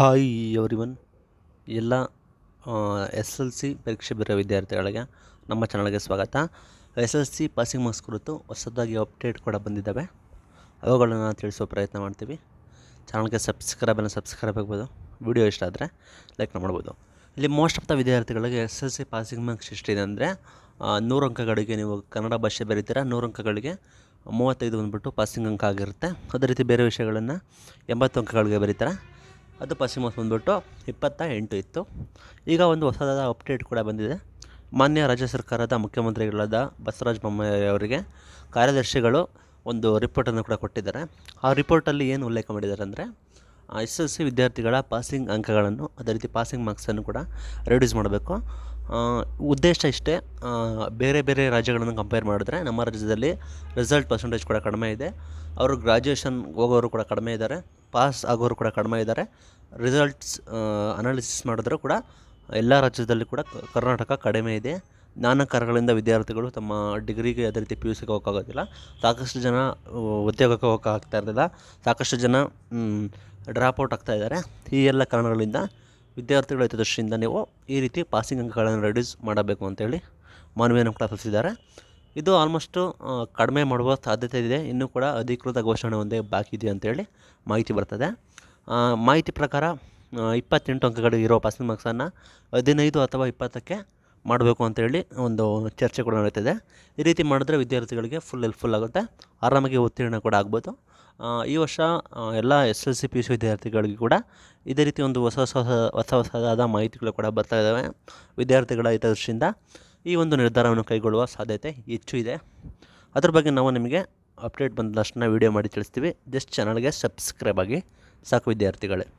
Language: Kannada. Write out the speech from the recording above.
ಹಾಯ್ ಒನ್ ಎಲ್ಲ ಎಸ್ ಎಲ್ ಸಿ ಪರೀಕ್ಷೆ ಬರೋ ವಿದ್ಯಾರ್ಥಿಗಳಿಗೆ ನಮ್ಮ ಚಾನಲ್ಗೆ ಸ್ವಾಗತ S L C passing marks ಕುರಿತು ಹೊಸದಾಗಿ ಅಪ್ಡೇಟ್ ಕೂಡ ಬಂದಿದ್ದಾವೆ ಅವುಗಳನ್ನು ತಿಳಿಸೋ ಪ್ರಯತ್ನ ಮಾಡ್ತೀವಿ ಚಾನಲ್ಗೆ ಸಬ್ಸ್ಕ್ರೈಬನ್ನು ಸಬ್ಸ್ಕ್ರೈಬ್ ಆಗ್ಬೋದು ವಿಡಿಯೋ ಇಷ್ಟ ಆದರೆ ಲೈಕ್ ಮಾಡ್ಬೋದು ಇಲ್ಲಿ ಮೋಸ್ಟ್ ಆಫ್ ದ ವಿದ್ಯಾರ್ಥಿಗಳಿಗೆ S L C passing marks ಎಷ್ಟಿದೆ ಅಂದರೆ ನೂರು ಅಂಕಗಳಿಗೆ ನೀವು ಕನ್ನಡ ಭಾಷೆ ಬರೀತೀರ ನೂರು ಅಂಕಗಳಿಗೆ ಮೂವತ್ತೈದು ಬಂದುಬಿಟ್ಟು ಪಾಸಿಂಗ್ ಅಂಕ ಆಗಿರುತ್ತೆ ಅದೇ ರೀತಿ ಬೇರೆ ವಿಷಯಗಳನ್ನು ಎಂಬತ್ತು ಅಂಕಗಳಿಗೆ ಬರೀತಾರೆ ಅದು ಪಶ್ಚಿಮೋಸ್ ಬಂದುಬಿಟ್ಟು ಇಪ್ಪತ್ತ ಎಂಟು ಇತ್ತು ಈಗ ಒಂದು ಹೊಸದಾದ ಅಪ್ಡೇಟ್ ಕೂಡ ಬಂದಿದೆ ಮಾನ್ಯ ರಾಜ್ಯ ಸರ್ಕಾರದ ಮುಖ್ಯಮಂತ್ರಿಗಳಾದ ಬಸವರಾಜ ಬೊಮ್ಮಾಯಿ ಅವರಿಗೆ ಕಾರ್ಯದರ್ಶಿಗಳು ಒಂದು ರಿಪೋರ್ಟನ್ನು ಕೂಡ ಕೊಟ್ಟಿದ್ದಾರೆ ಆ ರಿಪೋರ್ಟಲ್ಲಿ ಏನು ಉಲ್ಲೇಖ ಮಾಡಿದ್ದಾರೆ ಅಂದರೆ ಎಸ್ ಎಲ್ ಸಿ ವಿದ್ಯಾರ್ಥಿಗಳ ಪಾಸಿಂಗ್ ಅಂಕಗಳನ್ನು ಅದೇ ರೀತಿ ಪಾಸಿಂಗ್ ಮಾರ್ಕ್ಸನ್ನು ಕೂಡ ರೆಡ್ಯೂಸ್ ಮಾಡಬೇಕು ಉದ್ದೇಶ ಇಷ್ಟೇ ಬೇರೆ ಬೇರೆ ರಾಜ್ಯಗಳನ್ನು ಕಂಪೇರ್ ಮಾಡಿದ್ರೆ ನಮ್ಮ ರಾಜ್ಯದಲ್ಲಿ ರಿಸಲ್ಟ್ ಪರ್ಸೆಂಟೇಜ್ ಕೂಡ ಕಡಿಮೆ ಇದೆ ಅವರು ಗ್ರಾಜ್ಯುಯೇಷನ್ ಹೋಗೋರು ಕೂಡ ಕಡಿಮೆ ಇದ್ದಾರೆ ಪಾಸ್ ಆಗೋರು ಕೂಡ ಕಡಿಮೆ ಇದ್ದಾರೆ ರಿಸಲ್ಟ್ಸ್ ಅನಾಲಿಸಿಸ್ ಮಾಡಿದ್ರು ಕೂಡ ಎಲ್ಲ ರಾಜ್ಯದಲ್ಲಿ ಕೂಡ ಕರ್ನಾಟಕ ಕಡಿಮೆ ಇದೆ ನಾನಾ ಕಾರಣಗಳಿಂದ ವಿದ್ಯಾರ್ಥಿಗಳು ತಮ್ಮ ಡಿಗ್ರಿಗೆ ಅದೇ ರೀತಿ ಪಿ ಯು ಸಿಗೆ ಹೋಗೋಕ್ಕಾಗೋದಿಲ್ಲ ಸಾಕಷ್ಟು ಜನ ಉದ್ಯೋಗಕ್ಕೆ ಹೋಗೋಕ್ಕಾಗ್ತಾ ಇರಲಿಲ್ಲ ಸಾಕಷ್ಟು ಜನ ಡ್ರಾಪ್ಔಟ್ ಆಗ್ತಾ ಇದ್ದಾರೆ ಈ ಎಲ್ಲ ಕಾರಣಗಳಿಂದ ವಿದ್ಯಾರ್ಥಿಗಳ ಹಿತದೃಷ್ಟಿಯಿಂದ ನೀವು ಈ ರೀತಿ ಪಾಸಿಂಗ್ ಅಂಕಗಳನ್ನು ರೆಡ್ಯೂಸ್ ಮಾಡಬೇಕು ಅಂತೇಳಿ ಮನವಿಯನ್ನು ಕೂಡ ತಿಳಿಸಿದ್ದಾರೆ ಇದು ಆಲ್ಮೋಸ್ಟು ಕಡಿಮೆ ಮಾಡುವ ಸಾಧ್ಯತೆ ಇದೆ ಇನ್ನೂ ಕೂಡ ಅಧಿಕೃತ ಘೋಷಣೆ ಒಂದೇ ಬಾಕಿ ಇದೆ ಅಂತೇಳಿ ಮಾಹಿತಿ ಬರ್ತದೆ ಮಾಹಿತಿ ಪ್ರಕಾರ ಇಪ್ಪತ್ತೆಂಟು ಅಂಕಗಳು ಇರೋ ಪರ್ಸೆಂಟ್ ಮಾರ್ಕ್ಸನ್ನು ಹದಿನೈದು ಅಥವಾ ಇಪ್ಪತ್ತಕ್ಕೆ ಮಾಡಬೇಕು ಅಂತೇಳಿ ಒಂದು ಚರ್ಚೆ ಕೂಡ ನಡೀತದೆ ಈ ರೀತಿ ಮಾಡಿದ್ರೆ ವಿದ್ಯಾರ್ಥಿಗಳಿಗೆ ಫುಲ್ ಹೆಲ್ಪ್ಫುಲ್ ಆಗುತ್ತೆ ಆರಾಮಾಗಿ ಉತ್ತೀರ್ಣ ಕೂಡ ಆಗ್ಬೋದು ಈ ವರ್ಷ ಎಲ್ಲ S L C P U C ವಿದ್ಯಾರ್ಥಿಗಳಿಗೆ ಕೂಡ ಇದೇ ರೀತಿ ಒಂದು ಹೊಸ ಹೊಸ ಹೊಸ ಹೊಸದಾದ ಮಾಹಿತಿಗಳು ಕೂಡ ಬರ್ತಾ ಇದ್ದಾವೆ ವಿದ್ಯಾರ್ಥಿಗಳ ಹಿತದೃಷ್ಟಿಯಿಂದ ಈ ಒಂದು ನಿರ್ಧಾರವನ್ನು ಕೈಗೊಳ್ಳುವ ಸಾಧ್ಯತೆ ಹೆಚ್ಚು ಇದೆ ಅದ್ರ ಬಗ್ಗೆ ನಾವು ನಿಮಗೆ ಅಪ್ಡೇಟ್ ಬಂದ ಲಕ್ಷಣ ವೀಡಿಯೋ ಮಾಡಿ ತಿಳಿಸ್ತೀವಿ ಜಸ್ಟ್ ಚಾನಲ್ಗೆ ಸಬ್ಸ್ಕ್ರೈಬ್ ಆಗಿ ಸಾಕು ವಿದ್ಯಾರ್ಥಿಗಳೇ